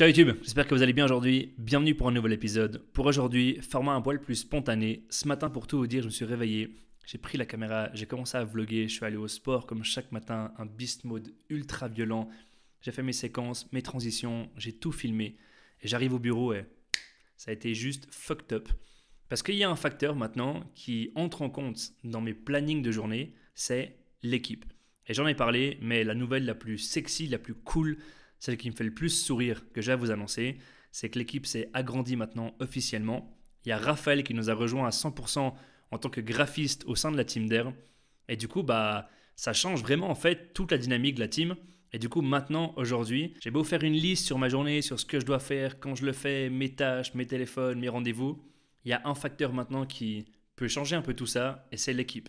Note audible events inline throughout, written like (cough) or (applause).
Ciao YouTube, j'espère que vous allez bien aujourd'hui. Bienvenue pour un nouvel épisode. Pour aujourd'hui, format un poil plus spontané. Ce matin, pour tout vous dire, je me suis réveillé, j'ai pris la caméra, j'ai commencé à vlogger, je suis allé au sport comme chaque matin, un beast mode ultra violent. J'ai fait mes séquences, mes transitions, j'ai tout filmé. Et j'arrive au bureau et ça a été juste fucked up. Parce qu'il y a un facteur maintenant qui entre en compte dans mes plannings de journée, c'est l'équipe. Et j'en ai parlé, mais la nouvelle la plus sexy, la plus cool, celle qui me fait le plus sourire que j'ai à vous annoncer, c'est que l'équipe s'est agrandie maintenant officiellement. Il y a Raphaël qui nous a rejoint à 100% en tant que graphiste au sein de la team d'Air. Et du coup, bah, ça change vraiment en fait toute la dynamique de la team. Et du coup, maintenant, aujourd'hui, j'ai beau faire une liste sur ma journée, sur ce que je dois faire, quand je le fais, mes tâches, mes téléphones, mes rendez-vous. Il y a un facteur maintenant qui peut changer un peu tout ça, et c'est l'équipe.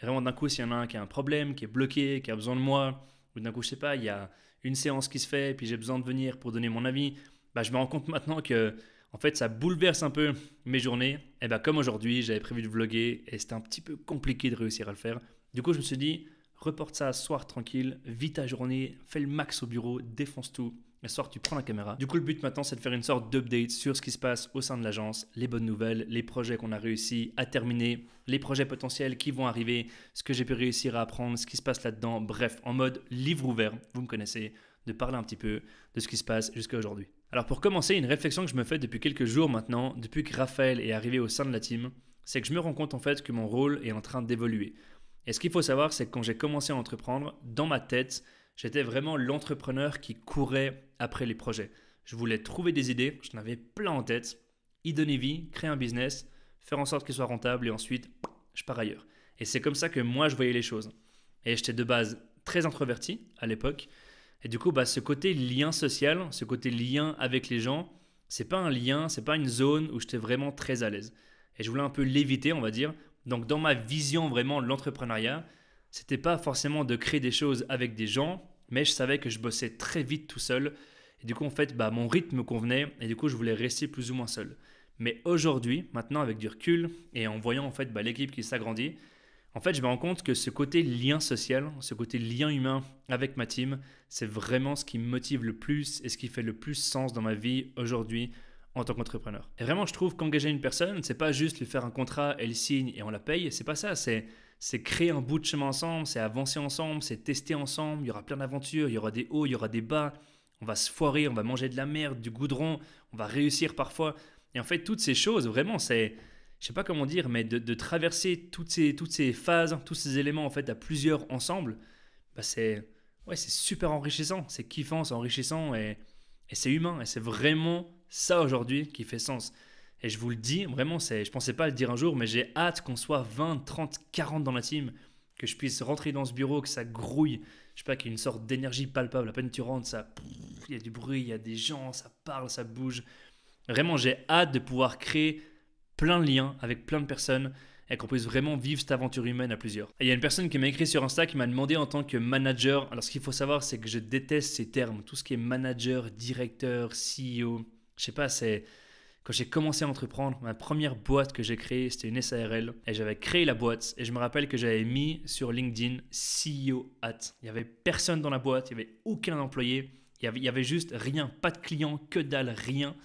Vraiment, d'un coup, s'il y en a un qui a un problème, qui est bloqué, qui a besoin de moi, ou d'un coup, je sais pas, il y a une séance qui se fait, et puis j'ai besoin de venir pour donner mon avis, bah, je me rends compte maintenant que en fait, ça bouleverse un peu mes journées. Et bien, bah, comme aujourd'hui, j'avais prévu de vlogger et c'était un petit peu compliqué de réussir à le faire. Du coup, je me suis dit, reporte ça à soir tranquille, vite ta journée, fais le max au bureau, défonce tout le soir, tu prends la caméra. Du coup, le but maintenant, c'est de faire une sorte d'update sur ce qui se passe au sein de l'agence, les bonnes nouvelles, les projets qu'on a réussi à terminer, les projets potentiels qui vont arriver, ce que j'ai pu réussir à apprendre, ce qui se passe là-dedans. Bref, en mode livre ouvert, vous me connaissez, de parler un petit peu de ce qui se passe jusqu'à aujourd'hui. Alors pour commencer, une réflexion que je me fais depuis quelques jours maintenant, depuis que Raphaël est arrivé au sein de la team, c'est que je me rends compte en fait que mon rôle est en train d'évoluer. Et ce qu'il faut savoir, c'est que quand j'ai commencé à entreprendre, dans ma tête, j'étais vraiment l'entrepreneur qui courait après les projets. Je voulais trouver des idées, Je n'avais plein en tête, y donner vie, créer un business, faire en sorte qu'il soit rentable et ensuite, je pars ailleurs. Et c'est comme ça que moi, je voyais les choses. Et j'étais de base très introverti à l'époque. Et du coup, bah, ce côté lien social, ce côté lien avec les gens, c'est pas un lien, c'est pas une zone où j'étais vraiment très à l'aise. Et je voulais un peu l'éviter, on va dire. Donc, dans ma vision vraiment de l'entrepreneuriat, c'était pas forcément de créer des choses avec des gens, mais je savais que je bossais très vite tout seul et du coup, en fait, bah, mon rythme convenait et du coup, je voulais rester plus ou moins seul. Mais aujourd'hui, maintenant, avec du recul et en voyant en fait bah, l'équipe qui s'agrandit, en fait, je me rends compte que ce côté lien social, ce côté lien humain avec ma team, c'est vraiment ce qui me motive le plus et ce qui fait le plus sens dans ma vie aujourd'hui en tant qu'entrepreneur. Et vraiment, je trouve qu'engager une personne, c'est pas juste lui faire un contrat, elle signe et on la paye, c'est pas ça, c'est c'est créer un bout de chemin ensemble, c'est avancer ensemble, c'est tester ensemble, il y aura plein d'aventures, il y aura des hauts, il y aura des bas, on va se foirer, on va manger de la merde, du goudron, on va réussir parfois. Et en fait, toutes ces choses, vraiment, c'est, je sais pas comment dire, mais de, traverser toutes ces, toutes ces phases, tous ces éléments en fait à plusieurs ensemble, bah c'est ouais, c'est super enrichissant, c'est kiffant, c'est enrichissant et, et c'est humain. Et c'est vraiment ça aujourd'hui qui fait sens. Et je vous le dis, vraiment, c'est, je pensais pas le dire un jour, mais j'ai hâte qu'on soit 20, 30, 40 dans la team que je puisse rentrer dans ce bureau, que ça grouille, je sais pas, qu'il y ait une sorte d'énergie palpable. À peine tu rentres, ça, il y a du bruit, il y a des gens, ça parle, ça bouge. Vraiment, j'ai hâte de pouvoir créer plein de liens avec plein de personnes et qu'on puisse vraiment vivre cette aventure humaine à plusieurs. il y a une personne qui m'a écrit sur Insta qui m'a demandé en tant que manager, alors ce qu'il faut savoir c'est que je déteste ces termes, tout ce qui est manager, directeur, CEO, je sais pas, c'est quand j'ai commencé à entreprendre, ma première boîte que j'ai créée, c'était une SARL. Et j'avais créé la boîte. Et je me rappelle que j'avais mis sur LinkedIn CEO at. Il n'y avait personne dans la boîte, il n'y avait aucun employé. Il n'y avait, juste rien, pas de client, que dalle, rien.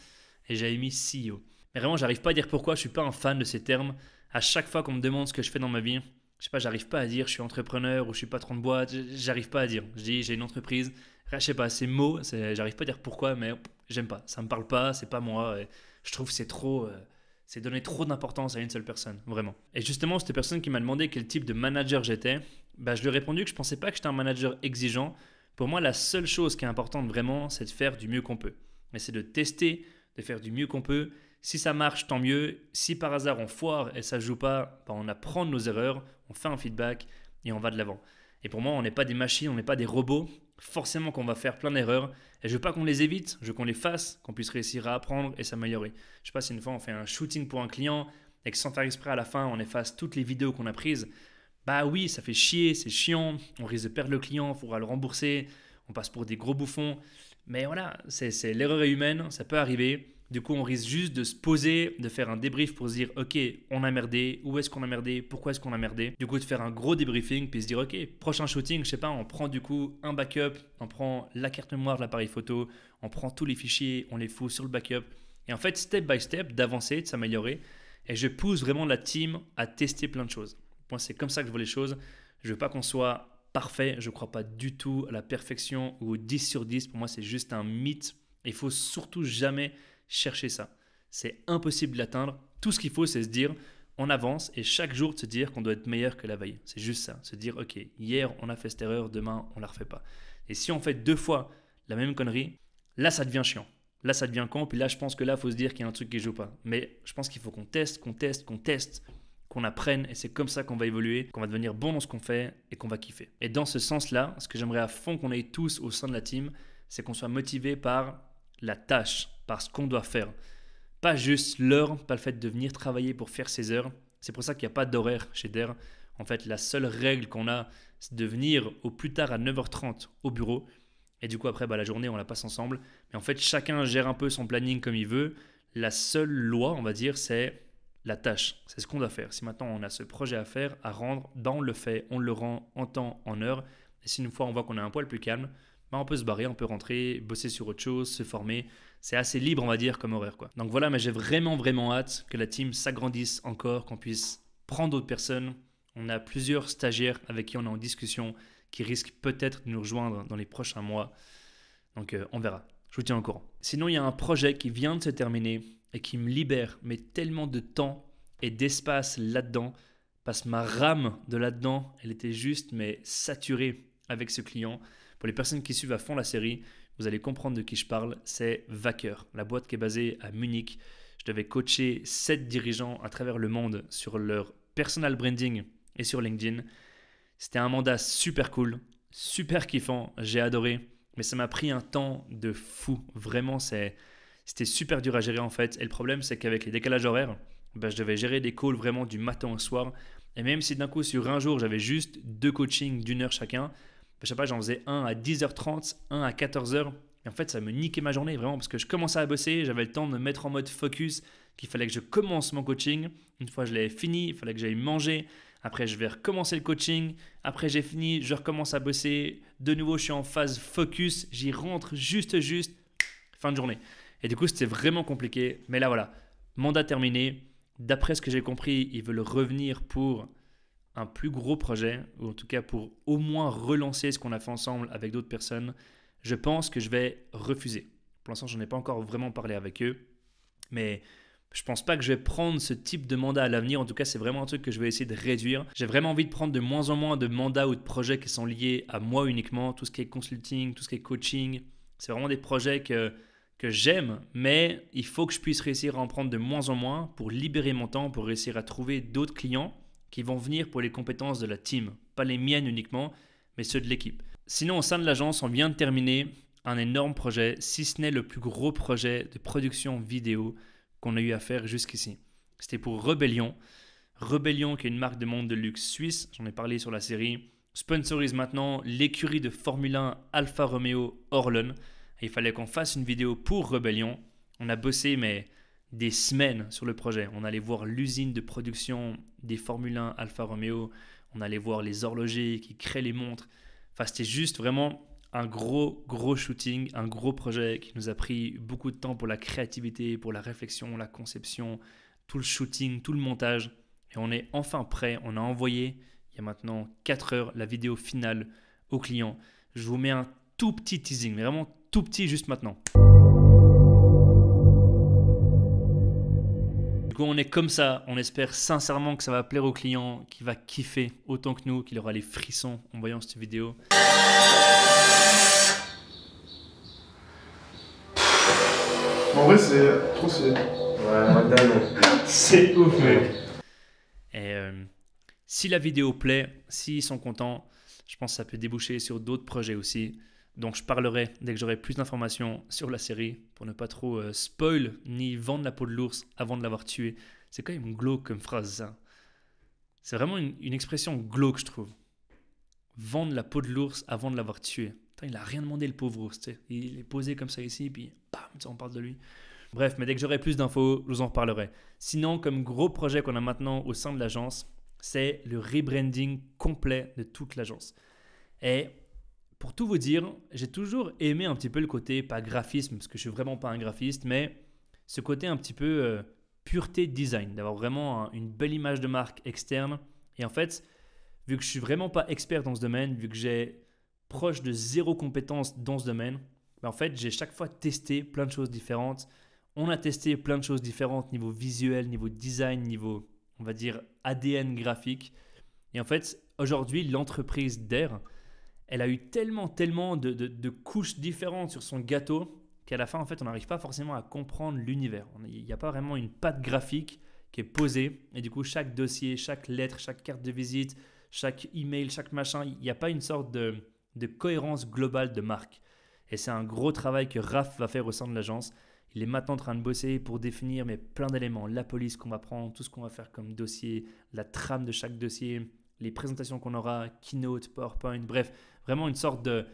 Et j'avais mis CEO. Mais vraiment, j'arrive pas à dire pourquoi, je suis pas un fan de ces termes. À chaque fois qu'on me demande ce que je fais dans ma vie, je sais pas, j'arrive pas à dire je suis entrepreneur ou je suis patron de boîte, j'arrive pas à dire. Je dis j'ai une entreprise, je sais pas, ces mots, j'arrive pas à dire pourquoi, mais j'aime pas, ça me parle pas, c'est pas moi je trouve c'est trop. Euh, c'est donner trop d'importance à une seule personne, vraiment. Et justement, cette personne qui m'a demandé quel type de manager j'étais, bah, je lui ai répondu que je ne pensais pas que j'étais un manager exigeant. Pour moi, la seule chose qui est importante vraiment, c'est de faire du mieux qu'on peut. Mais c'est de tester, de faire du mieux qu'on peut. Si ça marche, tant mieux. Si par hasard on foire et ça ne joue pas, bah, on apprend de nos erreurs, on fait un feedback et on va de l'avant. Et pour moi, on n'est pas des machines, on n'est pas des robots forcément qu'on va faire plein d'erreurs. Et je veux pas qu'on les évite, je veux qu'on les fasse, qu'on puisse réussir à apprendre et s'améliorer. Je sais pas si une fois on fait un shooting pour un client et que sans faire exprès à la fin on efface toutes les vidéos qu'on a prises, bah oui, ça fait chier, c'est chiant, on risque de perdre le client, il faudra le rembourser, on passe pour des gros bouffons. Mais voilà, c'est l'erreur est humaine, ça peut arriver. Du coup, on risque juste de se poser, de faire un débrief pour se dire, ok, on a merdé, où est-ce qu'on a merdé, pourquoi est-ce qu'on a merdé. Du coup, de faire un gros débriefing, puis se dire, ok, prochain shooting, je sais pas, on prend du coup un backup, on prend la carte mémoire de l'appareil photo, on prend tous les fichiers, on les fout sur le backup. Et en fait, step by step, d'avancer, de s'améliorer. Et je pousse vraiment la team à tester plein de choses. Moi, c'est comme ça que je vois les choses. Je veux pas qu'on soit parfait. Je crois pas du tout à la perfection ou au 10 sur 10. Pour moi, c'est juste un mythe. Il faut surtout jamais chercher ça. C'est impossible de l'atteindre. Tout ce qu'il faut, c'est se dire, on avance et chaque jour de se dire qu'on doit être meilleur que la veille. C'est juste ça, se dire, ok, hier on a fait cette erreur, demain on la refait pas. Et si on fait deux fois la même connerie, là ça devient chiant. Là ça devient con, puis là je pense que là faut se dire qu'il y a un truc qui joue pas. Mais je pense qu'il faut qu'on teste, qu'on teste, qu'on teste, qu'on apprenne, et c'est comme ça qu'on va évoluer, qu'on va devenir bon dans ce qu'on fait et qu'on va kiffer. Et dans ce sens-là, ce que j'aimerais à fond qu'on ait tous au sein de la team, c'est qu'on soit motivé par la tâche, parce qu'on doit faire. Pas juste l'heure, pas le fait de venir travailler pour faire ses heures. C'est pour ça qu'il n'y a pas d'horaire chez DER. En fait, la seule règle qu'on a, c'est de venir au plus tard à 9h30 au bureau. Et du coup, après, bah, la journée, on la passe ensemble. Mais en fait, chacun gère un peu son planning comme il veut. La seule loi, on va dire, c'est la tâche. C'est ce qu'on doit faire. Si maintenant on a ce projet à faire, à rendre, dans ben, le fait, on le rend en temps, en heure. Et si une fois on voit qu'on a un poil plus calme, bah, on peut se barrer, on peut rentrer, bosser sur autre chose, se former. C'est assez libre, on va dire, comme horaire. Quoi. Donc voilà, mais j'ai vraiment, vraiment hâte que la team s'agrandisse encore, qu'on puisse prendre d'autres personnes. On a plusieurs stagiaires avec qui on est en discussion, qui risquent peut-être de nous rejoindre dans les prochains mois. Donc euh, on verra. Je vous tiens au courant. Sinon, il y a un projet qui vient de se terminer et qui me libère, mais tellement de temps et d'espace là-dedans, parce que ma rame de là-dedans, elle était juste, mais saturée avec ce client. Pour les personnes qui suivent à fond la série, vous allez comprendre de qui je parle, c'est Vacker, la boîte qui est basée à Munich. Je devais coacher 7 dirigeants à travers le monde sur leur personal branding et sur LinkedIn. C'était un mandat super cool, super kiffant, j'ai adoré, mais ça m'a pris un temps de fou. Vraiment, c'était super dur à gérer en fait. Et le problème, c'est qu'avec les décalages horaires, ben, je devais gérer des calls vraiment du matin au soir. Et même si d'un coup, sur un jour, j'avais juste deux coachings d'une heure chacun, je sais pas, j'en faisais un à 10h30, un à 14h. Et en fait, ça me niquait ma journée vraiment parce que je commençais à bosser, j'avais le temps de me mettre en mode focus, qu'il fallait que je commence mon coaching. Une fois que je l'avais fini, il fallait que j'aille manger. Après, je vais recommencer le coaching. Après, j'ai fini, je recommence à bosser. De nouveau, je suis en phase focus. J'y rentre juste, juste. Fin de journée. Et du coup, c'était vraiment compliqué. Mais là, voilà. Mandat terminé. D'après ce que j'ai compris, ils veulent revenir pour un plus gros projet, ou en tout cas pour au moins relancer ce qu'on a fait ensemble avec d'autres personnes, je pense que je vais refuser. Pour l'instant, je n'en ai pas encore vraiment parlé avec eux, mais je pense pas que je vais prendre ce type de mandat à l'avenir. En tout cas, c'est vraiment un truc que je vais essayer de réduire. J'ai vraiment envie de prendre de moins en moins de mandats ou de projets qui sont liés à moi uniquement. Tout ce qui est consulting, tout ce qui est coaching, c'est vraiment des projets que, que j'aime, mais il faut que je puisse réussir à en prendre de moins en moins pour libérer mon temps, pour réussir à trouver d'autres clients qui vont venir pour les compétences de la team, pas les miennes uniquement, mais ceux de l'équipe. Sinon, au sein de l'agence, on vient de terminer un énorme projet, si ce n'est le plus gros projet de production vidéo qu'on a eu à faire jusqu'ici. C'était pour Rebellion. Rebellion, qui est une marque de monde de luxe suisse, j'en ai parlé sur la série, sponsorise maintenant l'écurie de Formule 1 Alfa Romeo Orlon il fallait qu'on fasse une vidéo pour Rebellion. On a bossé, mais des semaines sur le projet. On allait voir l'usine de production des Formule 1 Alfa Romeo, on allait voir les horlogers qui créent les montres. Enfin, c'était juste vraiment un gros, gros shooting, un gros projet qui nous a pris beaucoup de temps pour la créativité, pour la réflexion, la conception, tout le shooting, tout le montage. Et on est enfin prêt, on a envoyé il y a maintenant 4 heures la vidéo finale au client. Je vous mets un tout petit teasing, mais vraiment tout petit juste maintenant. coup, on est comme ça. On espère sincèrement que ça va plaire aux clients, qu'il va kiffer autant que nous, qu'il aura les frissons en voyant cette vidéo. En vrai, c'est trop stylé. Ouais, (laughs) C'est ouf, mec. Et euh, si la vidéo plaît, s'ils sont contents, je pense que ça peut déboucher sur d'autres projets aussi. Donc je parlerai dès que j'aurai plus d'informations sur la série pour ne pas trop euh, spoil ni vendre la peau de l'ours avant de l'avoir tué. C'est quand même glauque comme phrase. C'est vraiment une, expression glauque, je trouve. Vendre la peau de l'ours avant de l'avoir tué. il n'a rien demandé le pauvre ours. Il est posé comme ça ici, puis bam, on parle de lui. Bref, mais dès que j'aurai plus d'infos, je vous en reparlerai. Sinon, comme gros projet qu'on a maintenant au sein de l'agence, c'est le rebranding complet de toute l'agence. Et pour tout vous dire, j'ai toujours aimé un petit peu le côté, pas graphisme, parce que je suis vraiment pas un graphiste, mais ce côté un petit peu euh, pureté design, d'avoir vraiment une belle image de marque externe. Et en fait, vu que je suis vraiment pas expert dans ce domaine, vu que j'ai proche de zéro compétence dans ce domaine, bah, en fait, j'ai chaque fois testé plein de choses différentes. On a testé plein de choses différentes niveau visuel, niveau design, niveau, on va dire, ADN graphique. Et en fait, aujourd'hui, l'entreprise d'Air elle a eu tellement, tellement de, couches différentes sur son gâteau qu'à la fin, en fait, on n'arrive pas forcément à comprendre l'univers. Il n'y a pas vraiment une patte graphique qui est posée. Et du coup, chaque dossier, chaque lettre, chaque carte de visite, chaque email, chaque machin, il n'y a pas une sorte de, cohérence globale de marque. Et c'est un gros travail que Raph va faire au sein de l'agence. Il est maintenant en train de bosser pour définir mais plein d'éléments, la police qu'on va prendre, tout ce qu'on va faire comme dossier, la trame de chaque dossier, les présentations qu'on aura, keynote, PowerPoint, bref, Vraiment une sorte de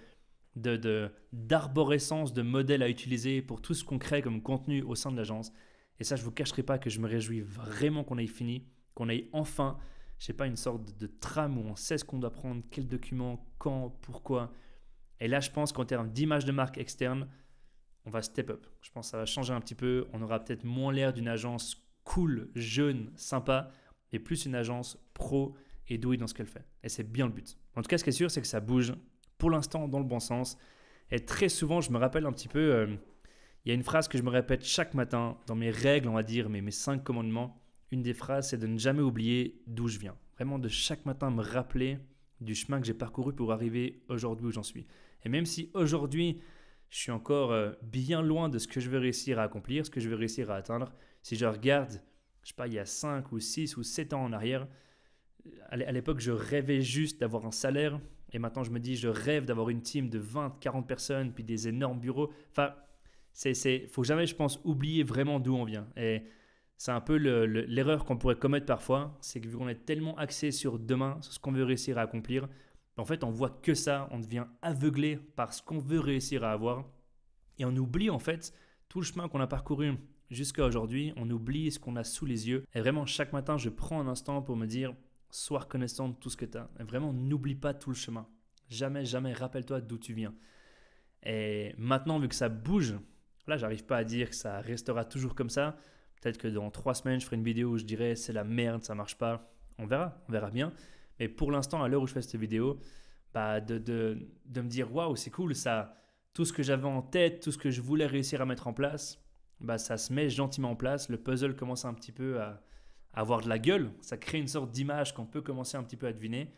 d'arborescence de, modèle de modèles à utiliser pour tout ce qu'on crée comme contenu au sein de l'agence. Et ça, je ne vous cacherai pas que je me réjouis vraiment qu'on ait fini, qu'on ait enfin, je sais pas, une sorte de trame où on sait ce qu'on doit prendre, quel document, quand, pourquoi. Et là, je pense qu'en termes d'image de marque externe, on va step up. Je pense que ça va changer un petit peu. On aura peut-être moins l'air d'une agence cool, jeune, sympa, et plus une agence pro et douée dans ce qu'elle fait. Et c'est bien le but. En tout cas, ce qui est sûr, c'est que ça bouge pour l'instant dans le bon sens. Et très souvent, je me rappelle un petit peu, euh, il y a une phrase que je me répète chaque matin dans mes règles, on va dire, mais mes cinq commandements. Une des phrases, c'est de ne jamais oublier d'où je viens. Vraiment de chaque matin me rappeler du chemin que j'ai parcouru pour arriver aujourd'hui où j'en suis. Et même si aujourd'hui, je suis encore euh, bien loin de ce que je veux réussir à accomplir, ce que je veux réussir à atteindre, si je regarde, je sais pas, il y a cinq ou six ou sept ans en arrière, à l'époque, je rêvais juste d'avoir un salaire. Et maintenant, je me dis, je rêve d'avoir une team de 20, 40 personnes, puis des énormes bureaux. Enfin, c'est, faut jamais, je pense, oublier vraiment d'où on vient. Et c'est un peu l'erreur qu'on pourrait commettre parfois, c'est que vu qu'on est tellement axé sur demain, sur ce qu'on veut réussir à accomplir, en fait, on voit que ça, on devient aveuglé par ce qu'on veut réussir à avoir, et on oublie en fait tout le chemin qu'on a parcouru jusqu'à aujourd'hui, on oublie ce qu'on a sous les yeux. Et vraiment, chaque matin, je prends un instant pour me dire, sois reconnaissant de tout ce que tu as. Et vraiment, n'oublie pas tout le chemin. Jamais, jamais, rappelle-toi d'où tu viens. Et maintenant, vu que ça bouge, là, j'arrive pas à dire que ça restera toujours comme ça. Peut-être que dans trois semaines, je ferai une vidéo où je dirai c'est la merde, ça marche pas. On verra, on verra bien. Mais pour l'instant, à l'heure où je fais cette vidéo, bah de, de, de me dire waouh, c'est cool, ça, tout ce que j'avais en tête, tout ce que je voulais réussir à mettre en place, bah ça se met gentiment en place. Le puzzle commence un petit peu à, avoir de la gueule, ça crée une sorte d'image qu'on peut commencer un petit peu à deviner.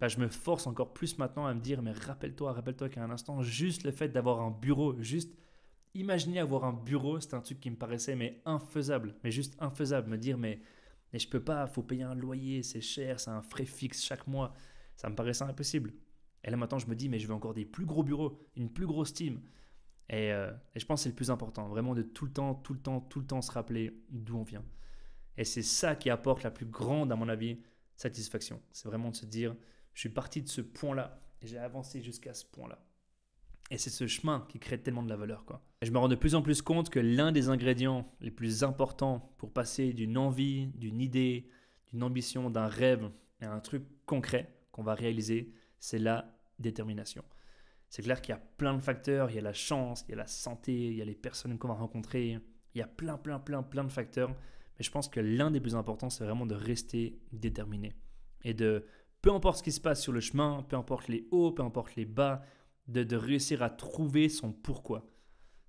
Bah, je me force encore plus maintenant à me dire, mais rappelle-toi, rappelle-toi qu'à un instant, juste le fait d'avoir un bureau, juste imaginer avoir un bureau, c'est un truc qui me paraissait mais infaisable, mais juste infaisable. Me dire, mais, mais je peux pas, faut payer un loyer, c'est cher, c'est un frais fixe chaque mois, ça me paraissait impossible. Et là maintenant, je me dis, mais je veux encore des plus gros bureaux, une plus grosse team. Et, euh, et je pense que c'est le plus important, vraiment de tout le temps, tout le temps, tout le temps se rappeler d'où on vient. Et c'est ça qui apporte la plus grande, à mon avis, satisfaction. C'est vraiment de se dire, je suis parti de ce point-là et j'ai avancé jusqu'à ce point-là. Et c'est ce chemin qui crée tellement de la valeur. Quoi. je me rends de plus en plus compte que l'un des ingrédients les plus importants pour passer d'une envie, d'une idée, d'une ambition, d'un rêve à un truc concret qu'on va réaliser, c'est la détermination. C'est clair qu'il y a plein de facteurs, il y a la chance, il y a la santé, il y a les personnes qu'on va rencontrer, il y a plein, plein, plein, plein de facteurs et je pense que l'un des plus importants, c'est vraiment de rester déterminé. Et de, peu importe ce qui se passe sur le chemin, peu importe les hauts, peu importe les bas, de, réussir à trouver son pourquoi.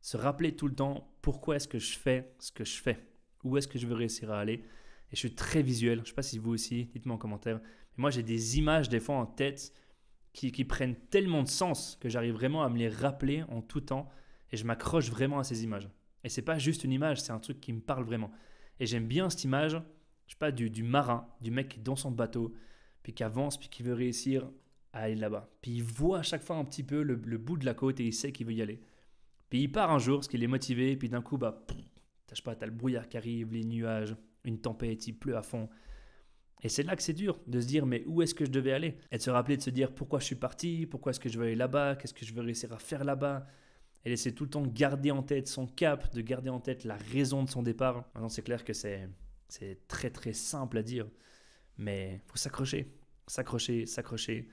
Se rappeler tout le temps pourquoi est-ce que je fais ce que je fais. Où est-ce que je veux réussir à aller. Et je suis très visuel. Je ne sais pas si vous aussi, dites-moi en commentaire. Mais moi, j'ai des images des fois en tête qui, qui prennent tellement de sens que j'arrive vraiment à me les rappeler en tout temps. Et je m'accroche vraiment à ces images. Et c'est pas juste une image, c'est un truc qui me parle vraiment. Et j'aime bien cette image, je sais pas, du, marin, du mec qui est dans son bateau, puis qui avance, puis qui veut réussir à aller là-bas. Puis il voit à chaque fois un petit peu le, bout de la côte et il sait qu'il veut y aller. Puis il part un jour parce qu'il est motivé, puis d'un coup, bah, t'as, pas, as le brouillard qui arrive, les nuages, une tempête, il pleut à fond. Et c'est là que c'est dur de se dire, mais où est-ce que je devais aller Et de se rappeler, de se dire, pourquoi je suis parti, pourquoi est-ce que je veux aller là-bas, qu'est-ce que je veux réussir à faire là-bas, elle essaie tout le temps garder en tête son cap, de garder en tête la raison de son départ. Maintenant, c'est clair que c'est très très simple à dire, mais faut s'accrocher, s'accrocher, s'accrocher.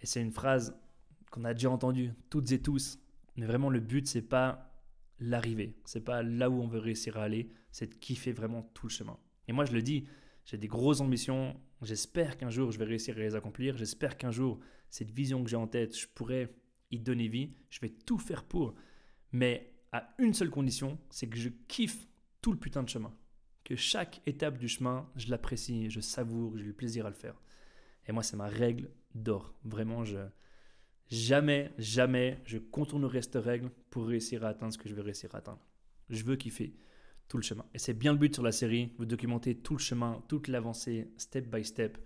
Et c'est une phrase qu'on a déjà entendue toutes et tous, mais vraiment le but c'est pas l'arrivée, c'est pas là où on veut réussir à aller, c'est de kiffer vraiment tout le chemin. Et moi je le dis, j'ai des grosses ambitions, j'espère qu'un jour je vais réussir à les accomplir, j'espère qu'un jour cette vision que j'ai en tête, je pourrai y donner vie, je vais tout faire pour mais à une seule condition, c'est que je kiffe tout le putain de chemin. Que chaque étape du chemin, je l'apprécie, je savoure, j'ai le plaisir à le faire. Et moi, c'est ma règle d'or. Vraiment, je, jamais, jamais je contournerai cette règle pour réussir à atteindre ce que je veux réussir à atteindre. Je veux kiffer tout le chemin. Et c'est bien le but sur la série, vous documenter tout le chemin, toute l'avancée, step by step.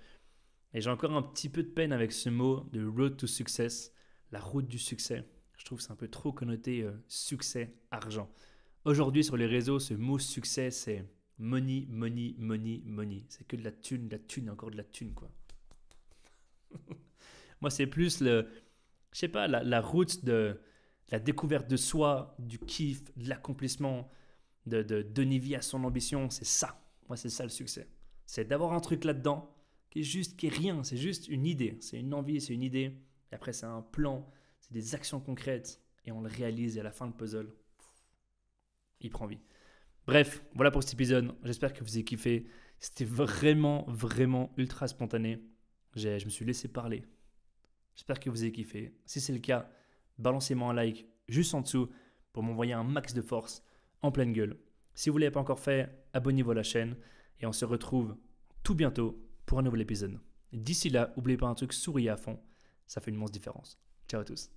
Et j'ai encore un petit peu de peine avec ce mot de road to success, la route du succès. Je trouve que c'est un peu trop connoté euh, succès, argent. Aujourd'hui, sur les réseaux, ce mot succès, c'est money, money, money, money. C'est que de la thune, de la thune, encore de la thune, quoi. (laughs) Moi, c'est plus le, je sais pas, la, route de, la découverte de soi, du kiff, de l'accomplissement, de, de donner vie à son ambition. C'est ça. Moi, c'est ça le succès. C'est d'avoir un truc là-dedans qui est juste, qui est rien. C'est juste une idée. C'est une envie, c'est une idée. Et après, c'est un plan, des actions concrètes et on le réalise et à la fin le puzzle, il prend vie. Bref, voilà pour cet épisode. J'espère que vous avez kiffé. C'était vraiment, vraiment ultra spontané. Je me suis laissé parler. J'espère que vous avez kiffé. Si c'est le cas, balancez-moi un like juste en dessous pour m'envoyer un max de force en pleine gueule. Si vous ne l'avez pas encore fait, abonnez-vous à la chaîne et on se retrouve tout bientôt pour un nouvel épisode. D'ici là, n'oubliez pas un truc, souriez à fond, ça fait une immense différence. Ciao à tous.